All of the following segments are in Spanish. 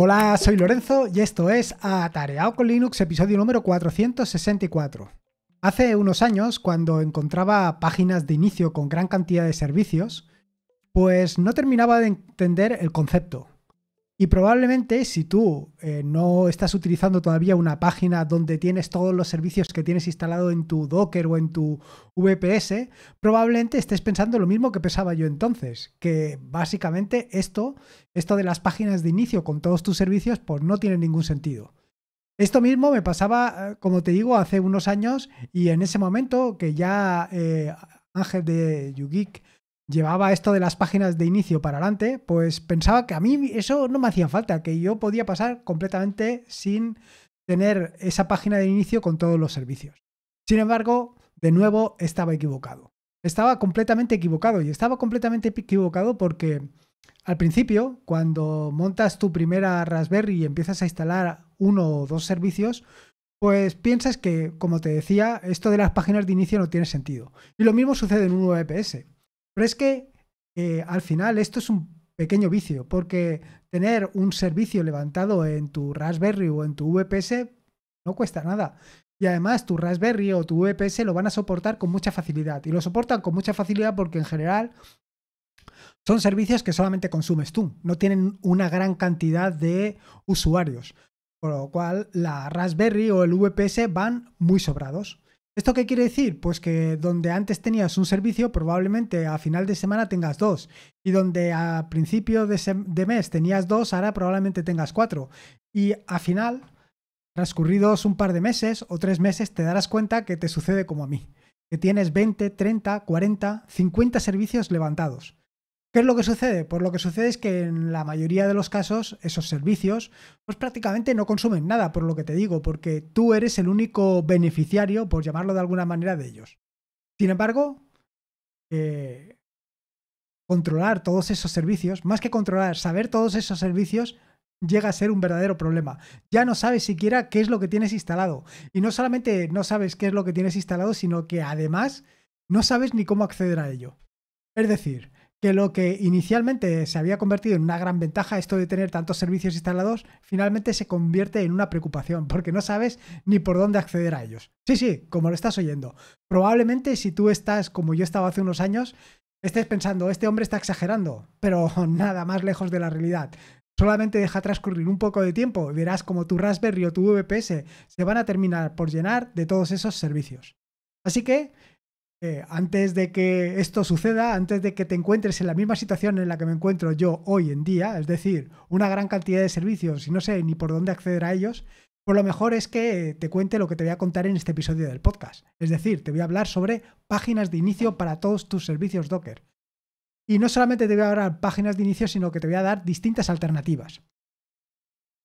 Hola, soy Lorenzo y esto es Atareado con Linux, episodio número 464. Hace unos años, cuando encontraba páginas de inicio con gran cantidad de servicios, pues no terminaba de entender el concepto. Y probablemente si tú eh, no estás utilizando todavía una página donde tienes todos los servicios que tienes instalado en tu Docker o en tu VPS, probablemente estés pensando lo mismo que pensaba yo entonces, que básicamente esto, esto de las páginas de inicio con todos tus servicios, pues no tiene ningún sentido. Esto mismo me pasaba, eh, como te digo, hace unos años y en ese momento que ya eh, Ángel de YouGeek llevaba esto de las páginas de inicio para adelante, pues pensaba que a mí eso no me hacía falta, que yo podía pasar completamente sin tener esa página de inicio con todos los servicios. Sin embargo, de nuevo estaba equivocado. Estaba completamente equivocado y estaba completamente equivocado porque al principio, cuando montas tu primera Raspberry y empiezas a instalar uno o dos servicios, pues piensas que, como te decía, esto de las páginas de inicio no tiene sentido. Y lo mismo sucede en un VPS. Pero es que eh, al final esto es un pequeño vicio, porque tener un servicio levantado en tu Raspberry o en tu VPS no cuesta nada. Y además tu Raspberry o tu VPS lo van a soportar con mucha facilidad. Y lo soportan con mucha facilidad porque en general son servicios que solamente consumes tú. No tienen una gran cantidad de usuarios. Por lo cual la Raspberry o el VPS van muy sobrados. ¿Esto qué quiere decir? Pues que donde antes tenías un servicio, probablemente a final de semana tengas dos. Y donde a principio de, mes tenías dos, ahora probablemente tengas cuatro. Y a final, transcurridos un par de meses o tres meses, te darás cuenta que te sucede como a mí. Que tienes 20, 30, 40, 50 servicios levantados. ¿Qué es lo que sucede? Pues lo que sucede es que en la mayoría de los casos esos servicios pues prácticamente no consumen nada, por lo que te digo, porque tú eres el único beneficiario, por llamarlo de alguna manera, de ellos. Sin embargo, eh, controlar todos esos servicios, más que controlar, saber todos esos servicios llega a ser un verdadero problema. Ya no sabes siquiera qué es lo que tienes instalado. Y no solamente no sabes qué es lo que tienes instalado, sino que además no sabes ni cómo acceder a ello. Es decir, que lo que inicialmente se había convertido en una gran ventaja, esto de tener tantos servicios instalados, finalmente se convierte en una preocupación, porque no sabes ni por dónde acceder a ellos. Sí, sí, como lo estás oyendo. Probablemente si tú estás como yo estaba hace unos años, estés pensando, este hombre está exagerando, pero nada más lejos de la realidad. Solamente deja transcurrir un poco de tiempo y verás como tu Raspberry o tu VPS se van a terminar por llenar de todos esos servicios. Así que eh, antes de que esto suceda, antes de que te encuentres en la misma situación en la que me encuentro yo hoy en día, es decir, una gran cantidad de servicios y no sé ni por dónde acceder a ellos, Por pues lo mejor es que te cuente lo que te voy a contar en este episodio del podcast. Es decir, te voy a hablar sobre páginas de inicio para todos tus servicios Docker. Y no solamente te voy a hablar páginas de inicio, sino que te voy a dar distintas alternativas.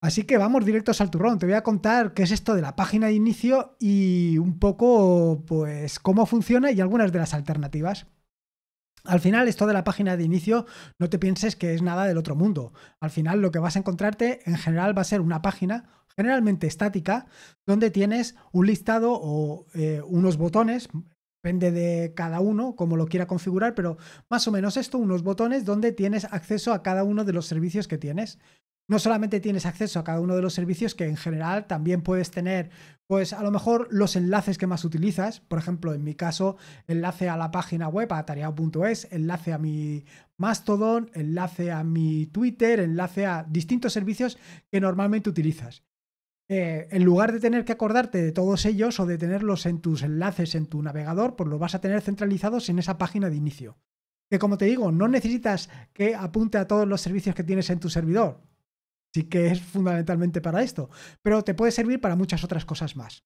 Así que vamos directos al turrón. Te voy a contar qué es esto de la página de inicio y un poco, pues, cómo funciona y algunas de las alternativas. Al final, esto de la página de inicio, no te pienses que es nada del otro mundo. Al final, lo que vas a encontrarte en general va a ser una página generalmente estática, donde tienes un listado o eh, unos botones, depende de cada uno, como lo quiera configurar, pero más o menos esto, unos botones donde tienes acceso a cada uno de los servicios que tienes no solamente tienes acceso a cada uno de los servicios, que en general también puedes tener, pues a lo mejor los enlaces que más utilizas, por ejemplo, en mi caso, enlace a la página web, a tareao.es, enlace a mi Mastodon, enlace a mi Twitter, enlace a distintos servicios que normalmente utilizas. Eh, en lugar de tener que acordarte de todos ellos o de tenerlos en tus enlaces en tu navegador, pues los vas a tener centralizados en esa página de inicio. Que como te digo, no necesitas que apunte a todos los servicios que tienes en tu servidor. Sí que es fundamentalmente para esto, pero te puede servir para muchas otras cosas más.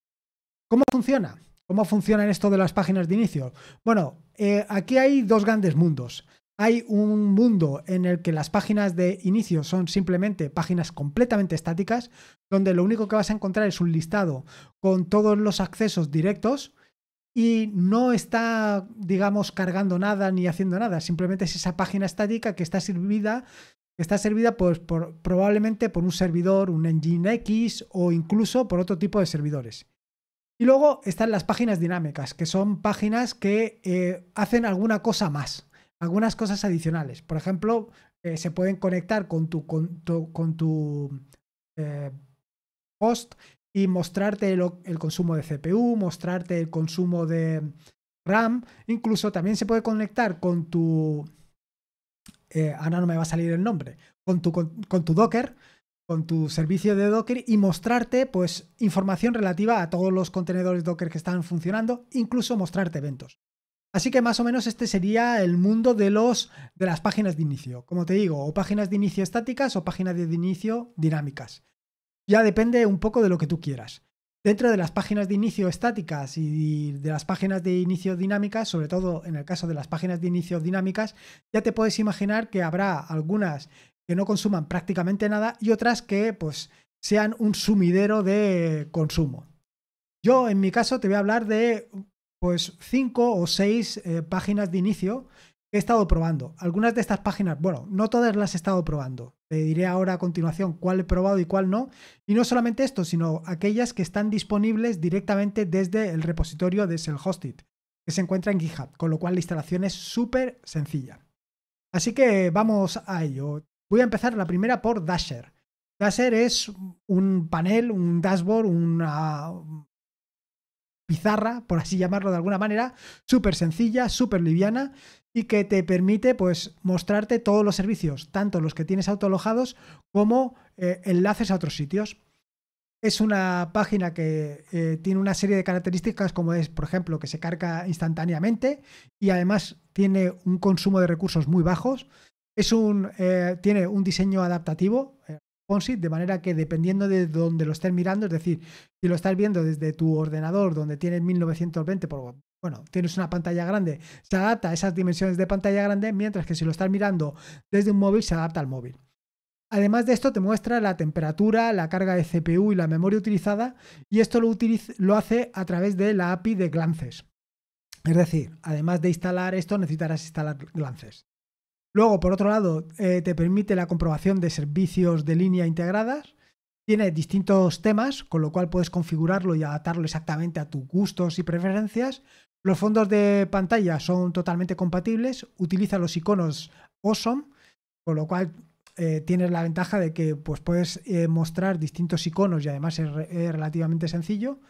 ¿Cómo funciona? ¿Cómo funciona esto de las páginas de inicio? Bueno, eh, aquí hay dos grandes mundos. Hay un mundo en el que las páginas de inicio son simplemente páginas completamente estáticas, donde lo único que vas a encontrar es un listado con todos los accesos directos y no está, digamos, cargando nada ni haciendo nada. Simplemente es esa página estática que está servida está servida pues, por, probablemente por un servidor, un engine x o incluso por otro tipo de servidores. Y luego están las páginas dinámicas, que son páginas que eh, hacen alguna cosa más, algunas cosas adicionales. Por ejemplo, eh, se pueden conectar con tu, con tu, eh, host y mostrarte el, consumo de CPU, mostrarte el consumo de RAM, incluso también se puede conectar con tu eh, Ana no me va a salir el nombre, con tu, Docker, con tu servicio de Docker y mostrarte pues información relativa a todos los contenedores Docker que están funcionando, incluso mostrarte eventos. Así que más o menos este sería el mundo de, de las páginas de inicio. Como te digo, o páginas de inicio estáticas o páginas de inicio dinámicas. Ya depende un poco de lo que tú quieras. Dentro de las páginas de inicio estáticas y de las páginas de inicio dinámicas, sobre todo en el caso de las páginas de inicio dinámicas, ya te puedes imaginar que habrá algunas que no consuman prácticamente nada y otras que pues sean un sumidero de consumo. Yo en mi caso te voy a hablar de pues 5 o 6 eh, páginas de inicio he estado probando. Algunas de estas páginas, bueno, no todas las he estado probando. Te diré ahora a continuación cuál he probado y cuál no. Y no solamente esto, sino aquellas que están disponibles directamente desde el repositorio de Shell Hosted, que se encuentra en GitHub, con lo cual la instalación es súper sencilla. Así que vamos a ello. Voy a empezar la primera por Dasher. Dasher es un panel, un dashboard, una pizarra, por así llamarlo de alguna manera, súper sencilla, súper liviana, y que te permite pues mostrarte todos los servicios, tanto los que tienes autoalojados como eh, enlaces a otros sitios. Es una página que eh, tiene una serie de características como es, por ejemplo, que se carga instantáneamente y además tiene un consumo de recursos muy bajos. Es un, eh, tiene un diseño adaptativo, de manera que dependiendo de donde lo estés mirando, es decir, si lo estás viendo desde tu ordenador donde tienes 1920 por bueno, tienes una pantalla grande, se adapta a esas dimensiones de pantalla grande, mientras que si lo estás mirando desde un móvil, se adapta al móvil. Además de esto, te muestra la temperatura, la carga de CPU y la memoria utilizada, y esto lo, lo hace a través de la API de Glances. Es decir, además de instalar esto, necesitarás instalar Glances. Luego, por otro lado, eh, te permite la comprobación de servicios de línea integradas tiene distintos temas, con lo cual puedes configurarlo y adaptarlo exactamente a tus gustos y preferencias. Los fondos de pantalla son totalmente compatibles, utiliza los iconos Awesome, con lo cual eh, tienes la ventaja de que pues, puedes eh, mostrar distintos iconos y además es relativamente sencillo.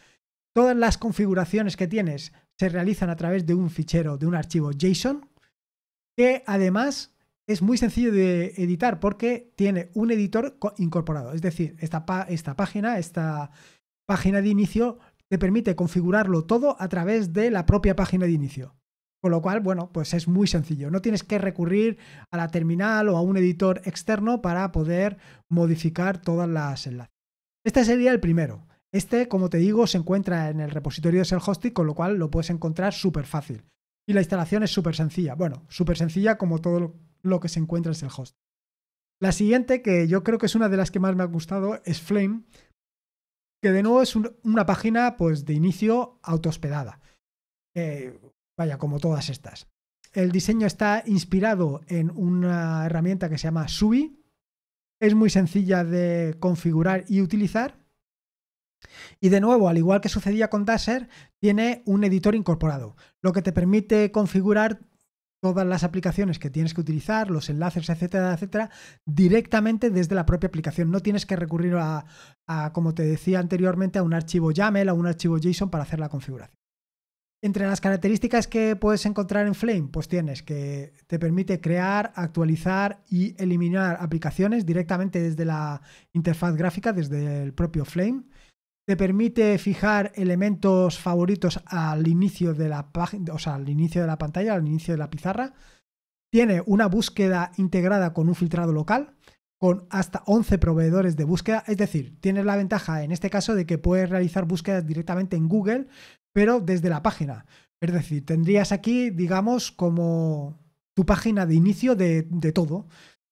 Todas las configuraciones que tienes se realizan a través de un fichero, de un archivo JSON, que además es muy sencillo de editar porque tiene un editor incorporado. Es decir, esta, página, esta página de inicio, te permite configurarlo todo a través de la propia página de inicio. Con lo cual, bueno, pues es muy sencillo. No tienes que recurrir a la terminal o a un editor externo para poder modificar todas las enlaces. Este sería el primero. Este, como te digo, se encuentra en el repositorio de Self-Hosting, con lo cual lo puedes encontrar súper fácil. Y la instalación es súper sencilla. Bueno, súper sencilla como todo lo que se encuentra es el host. La siguiente, que yo creo que es una de las que más me ha gustado, es Flame, que de nuevo es una página pues, de inicio autospedada. Eh, vaya, como todas estas. El diseño está inspirado en una herramienta que se llama Subi. Es muy sencilla de configurar y utilizar. Y de nuevo, al igual que sucedía con Dasher, tiene un editor incorporado, lo que te permite configurar todas las aplicaciones que tienes que utilizar, los enlaces, etcétera, etcétera, directamente desde la propia aplicación. No tienes que recurrir a, como te decía anteriormente, a un archivo YAML, a un archivo JSON para hacer la configuración. Entre las características que puedes encontrar en Flame, pues tienes que te permite crear, actualizar y eliminar aplicaciones directamente desde la interfaz gráfica, desde el propio Flame te permite fijar elementos favoritos al inicio de la página, o sea, al inicio de la pantalla, al inicio de la pizarra. Tiene una búsqueda integrada con un filtrado local, con hasta 11 proveedores de búsqueda. Es decir, tienes la ventaja en este caso de que puedes realizar búsquedas directamente en Google, pero desde la página. Es decir, tendrías aquí, digamos, como tu página de inicio de, de todo.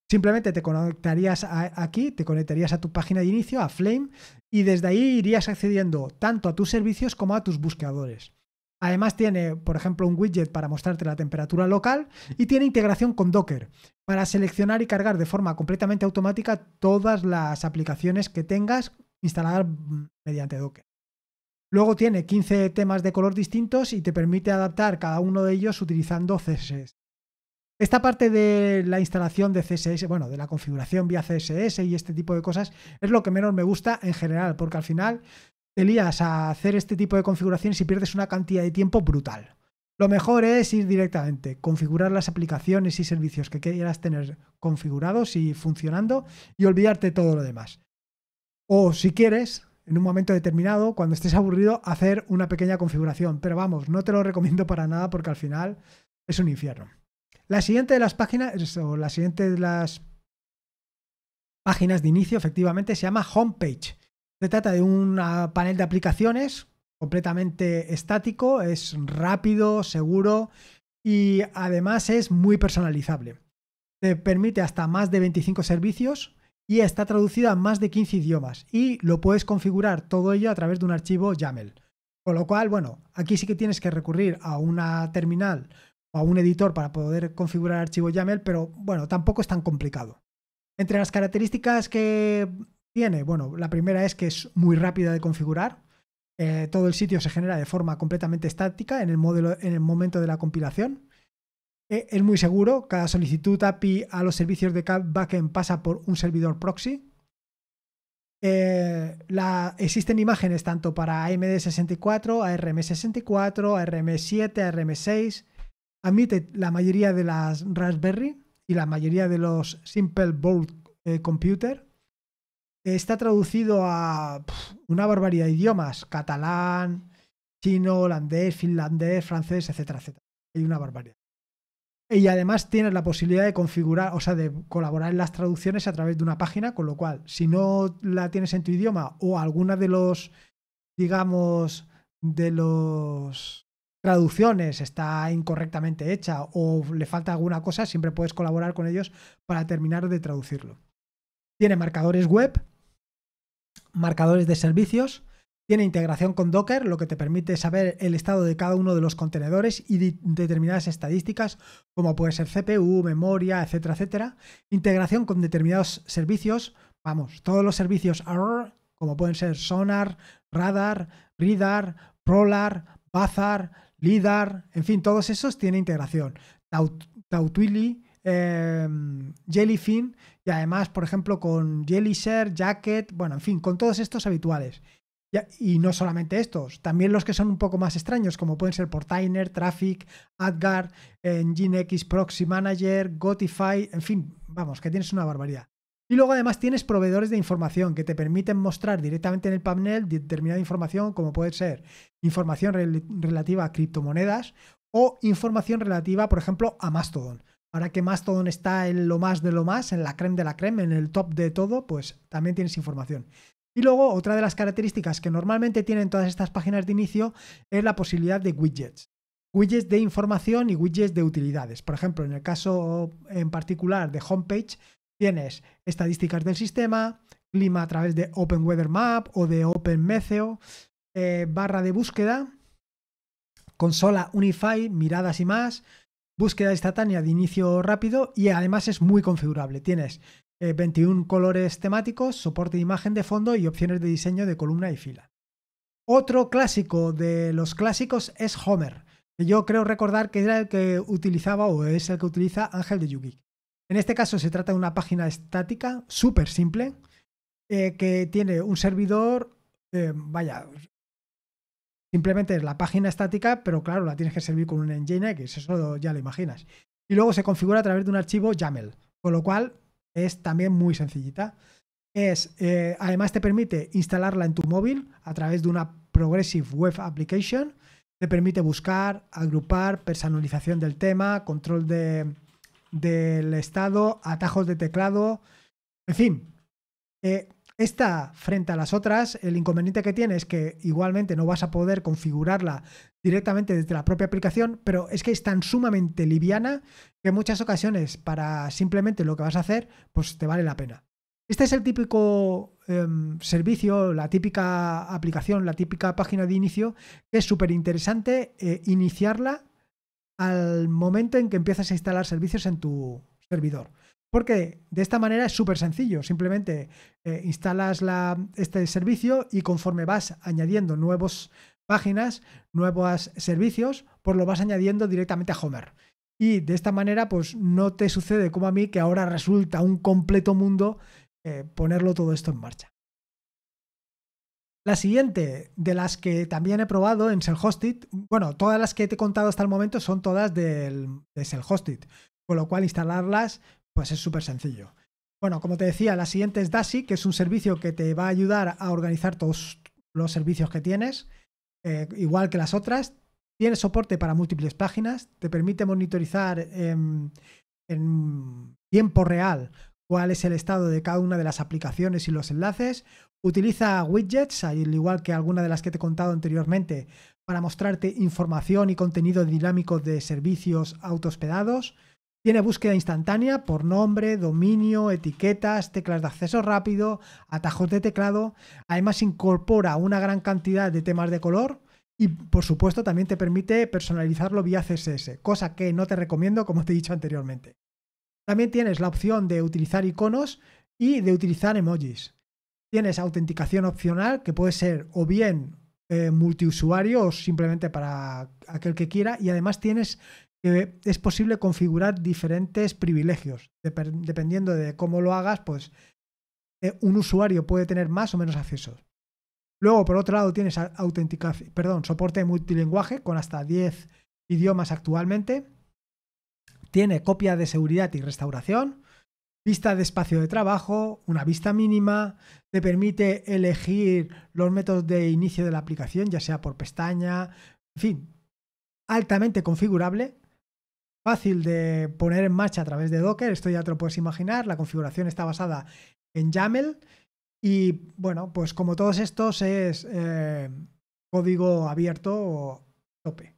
Simplemente te conectarías aquí, te conectarías a tu página de inicio, a Flame, y desde ahí irías accediendo tanto a tus servicios como a tus buscadores. Además tiene, por ejemplo, un widget para mostrarte la temperatura local y tiene integración con Docker para seleccionar y cargar de forma completamente automática todas las aplicaciones que tengas instaladas mediante Docker. Luego tiene 15 temas de color distintos y te permite adaptar cada uno de ellos utilizando CSS. Esta parte de la instalación de CSS, bueno, de la configuración vía CSS y este tipo de cosas, es lo que menos me gusta en general, porque al final te lías a hacer este tipo de configuraciones y pierdes una cantidad de tiempo brutal. Lo mejor es ir directamente, configurar las aplicaciones y servicios que quieras tener configurados y funcionando y olvidarte todo lo demás. O si quieres, en un momento determinado, cuando estés aburrido, hacer una pequeña configuración. Pero vamos, no te lo recomiendo para nada porque al final es un infierno. La siguiente de las páginas, o de las páginas de inicio, efectivamente, se llama Homepage. Se trata de un ah, panel de aplicaciones completamente estático, es rápido, seguro y además es muy personalizable. Te permite hasta más de 25 servicios y está traducida a más de 15 idiomas y lo puedes configurar todo ello a través de un archivo YAML. Con lo cual, bueno, aquí sí que tienes que recurrir a una terminal a un editor para poder configurar archivos YAML, pero bueno, tampoco es tan complicado. Entre las características que tiene, bueno, la primera es que es muy rápida de configurar. Eh, todo el sitio se genera de forma completamente estática en el, modelo, en el momento de la compilación. Eh, es muy seguro, cada solicitud API a los servicios de backend pasa por un servidor proxy. Eh, existen imágenes tanto para AMD64, ARM64, ARM7, ARM6, Admite la mayoría de las Raspberry y la mayoría de los Simple Board eh, Computer. Está traducido a una barbaridad de idiomas: catalán, chino, holandés, finlandés, francés, etcétera, etcétera. Hay una barbaridad. Y además tienes la posibilidad de configurar, o sea, de colaborar en las traducciones a través de una página, con lo cual, si no la tienes en tu idioma o alguna de los, digamos, de los traducciones está incorrectamente hecha o le falta alguna cosa, siempre puedes colaborar con ellos para terminar de traducirlo. Tiene marcadores web, marcadores de servicios, tiene integración con Docker, lo que te permite saber el estado de cada uno de los contenedores y determinadas estadísticas, como puede ser CPU, memoria, etcétera, etcétera. Integración con determinados servicios, vamos, todos los servicios ARR, como pueden ser Sonar, Radar, radar Prolar, Bazar, LIDAR, en fin, todos esos tienen integración. Tautwili, em, Jellyfin y además, por ejemplo, con Jellyshare, Jacket, bueno, en fin, con todos estos habituales. Y, no solamente estos, también los que son un poco más extraños, como pueden ser Portainer, Traffic, Adgar, Nginx Proxy Manager, Gotify, en fin, vamos, que tienes una barbaridad. Y luego además tienes proveedores de información que te permiten mostrar directamente en el panel determinada información, como puede ser información relativa a criptomonedas o información relativa, por ejemplo, a Mastodon. Ahora que Mastodon está en lo más de lo más, en la creme de la creme, en el top de todo, pues también tienes información. Y luego otra de las características que normalmente tienen todas estas páginas de inicio es la posibilidad de widgets widgets de información y widgets de utilidades. Por ejemplo, en el caso en particular de homepage, Tienes estadísticas del sistema, clima a través de Open Weather Map o de Open Meteo, eh, barra de búsqueda, consola Unify, miradas y más, búsqueda instantánea de inicio rápido y además es muy configurable. Tienes 21 eh, colores temáticos, soporte de imagen de fondo y opciones de diseño de columna y fila. Otro clásico de los clásicos es Homer. Que yo creo recordar que era el que utilizaba o es el que utiliza Ángel de Yugik. En este caso se trata de una página estática súper simple eh, que tiene un servidor, eh, vaya, simplemente es la página estática, pero claro, la tienes que servir con un Nginx, eso ya lo imaginas. Y luego se configura a través de un archivo YAML, con lo cual es también muy sencillita. Es, eh, además te permite instalarla en tu móvil a través de una Progressive Web Application. Te permite buscar, agrupar, personalización del tema, control de, del estado, atajos de teclado, en fin. Eh, esta frente a las otras, el inconveniente que tiene es que igualmente no vas a poder configurarla directamente desde la propia aplicación, pero es que es tan sumamente liviana que en muchas ocasiones para simplemente lo que vas a hacer, pues te vale la pena. Este es el típico em, servicio, la típica aplicación, la típica página de inicio, que es súper interesante eh, iniciarla al momento en que empiezas a instalar servicios en tu servidor. Porque de esta manera es súper sencillo. Simplemente eh, instalas la, este servicio y conforme vas añadiendo nuevas páginas, nuevos servicios, pues lo vas añadiendo directamente a Homer. Y de esta manera, pues no te sucede como a mí que ahora resulta un completo mundo eh, ponerlo todo esto en marcha. La siguiente, de las que también he probado en Self-Hosted, bueno, todas las que te he contado hasta el momento son todas de Self-Hosted, con lo cual instalarlas pues es súper sencillo. Bueno, como te decía, la siguiente es DASI, que es un servicio que te va a ayudar a organizar todos los servicios que tienes, eh, igual que las otras. Tiene soporte para múltiples páginas, te permite monitorizar en tiempo real cuál es el estado de cada una de las aplicaciones y los enlaces, Utiliza widgets, al igual que alguna de las que te he contado anteriormente, para mostrarte información y contenido dinámico de servicios autospedados Tiene búsqueda instantánea por nombre, dominio, etiquetas, teclas de acceso rápido, atajos de teclado. Además incorpora una gran cantidad de temas de color y por supuesto también te permite personalizarlo vía CSS, cosa que no te recomiendo como te he dicho anteriormente. También tienes la opción de utilizar iconos y de utilizar emojis. Tienes autenticación opcional que puede ser o bien eh, multiusuario o simplemente para aquel que quiera y además tienes que es posible configurar diferentes privilegios. dependiendo de cómo lo hagas, pues eh, un usuario puede tener más o menos accesos. Luego, por otro lado, tienes perdón, soporte multilingüe con hasta 10 idiomas actualmente. Tiene copia de seguridad y restauración vista de espacio de trabajo, una vista mínima, te permite elegir los métodos de inicio de la aplicación, ya sea por pestaña, en fin, altamente configurable, fácil de poner en marcha a través de Docker, esto ya te lo puedes imaginar, la configuración está basada en YAML y bueno, pues como todos estos es eh, código abierto o tope.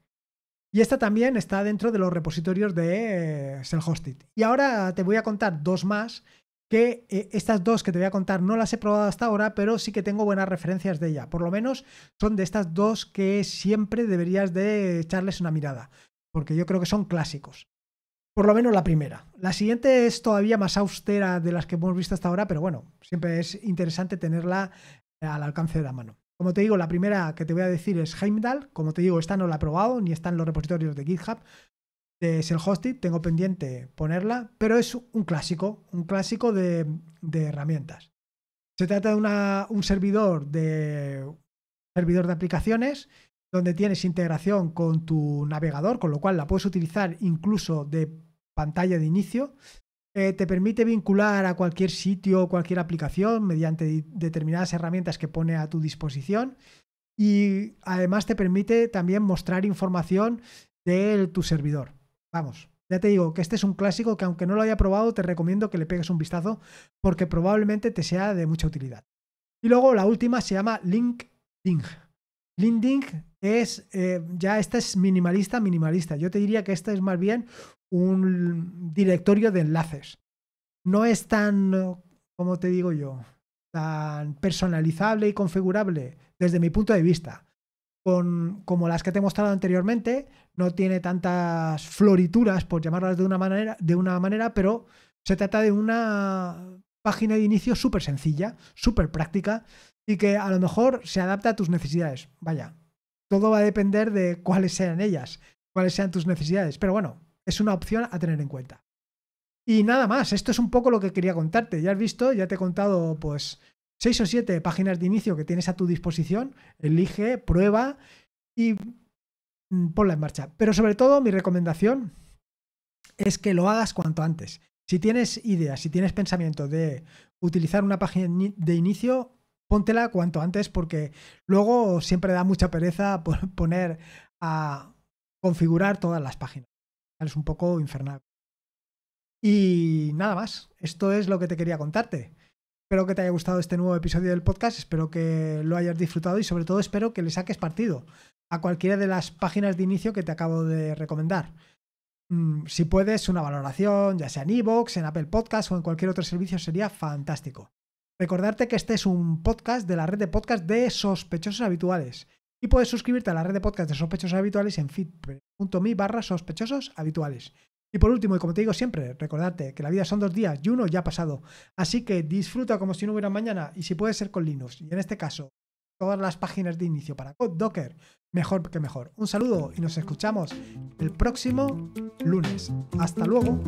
Y esta también está dentro de los repositorios de eh, Selhostit. hosted Y ahora te voy a contar dos más, que eh, estas dos que te voy a contar no las he probado hasta ahora, pero sí que tengo buenas referencias de ella. Por lo menos son de estas dos que siempre deberías de echarles una mirada, porque yo creo que son clásicos. Por lo menos la primera. La siguiente es todavía más austera de las que hemos visto hasta ahora, pero bueno, siempre es interesante tenerla eh, al alcance de la mano. Como te digo, la primera que te voy a decir es Heimdall. Como te digo, esta no la he probado ni está en los repositorios de GitHub. Eh, es el Hosted, tengo pendiente ponerla, pero es un clásico, un clásico de, herramientas. Se trata de un servidor de, servidor de aplicaciones donde tienes integración con tu navegador, con lo cual la puedes utilizar incluso de pantalla de inicio. Eh, te permite vincular a cualquier sitio o cualquier aplicación mediante determinadas herramientas que pone a tu disposición y además te permite también mostrar información de tu servidor. Vamos, ya te digo que este es un clásico que aunque no lo haya probado te recomiendo que le pegues un vistazo porque probablemente te sea de mucha utilidad. Y luego la última se llama LinkedIn. LinkDing es, eh, ya esta es minimalista, minimalista. Yo te diría que esta es más bien un directorio de enlaces. No es tan, como te digo yo, tan personalizable y configurable desde mi punto de vista. como las que te he mostrado anteriormente, no tiene tantas florituras, por llamarlas de una manera, de una manera pero se trata de una página de inicio súper sencilla, súper práctica y que a lo mejor se adapta a tus necesidades. Vaya, todo va a depender de cuáles sean ellas, cuáles sean tus necesidades. Pero bueno, es una opción a tener en cuenta. Y nada más, esto es un poco lo que quería contarte. Ya has visto, ya te he contado pues seis o siete páginas de inicio que tienes a tu disposición. Elige, prueba y mm, ponla en marcha. Pero sobre todo mi recomendación es que lo hagas cuanto antes. Si tienes ideas, si tienes pensamiento de utilizar una página de inicio, póntela cuanto antes porque luego siempre da mucha pereza poner a configurar todas las páginas. Es un poco infernal. Y nada más, esto es lo que te quería contarte. Espero que te haya gustado este nuevo episodio del podcast, espero que lo hayas disfrutado y sobre todo espero que le saques partido a cualquiera de las páginas de inicio que te acabo de recomendar. Mm, si puedes, una valoración, ya sea en iVoox, en Apple Podcast o en cualquier otro servicio sería fantástico. Recordarte que este es un podcast de la red de podcast de sospechosos habituales. Y puedes suscribirte a la red de podcast de sospechosos habituales en feed.me barra sospechosos habituales. Y por último, y como te digo siempre, recordarte que la vida son dos días y uno ya ha pasado. Así que disfruta como si no hubiera mañana y si puede ser con Linux, y en este caso, todas las páginas de inicio para Docker, mejor que mejor. Un saludo y nos escuchamos el próximo lunes. Hasta luego.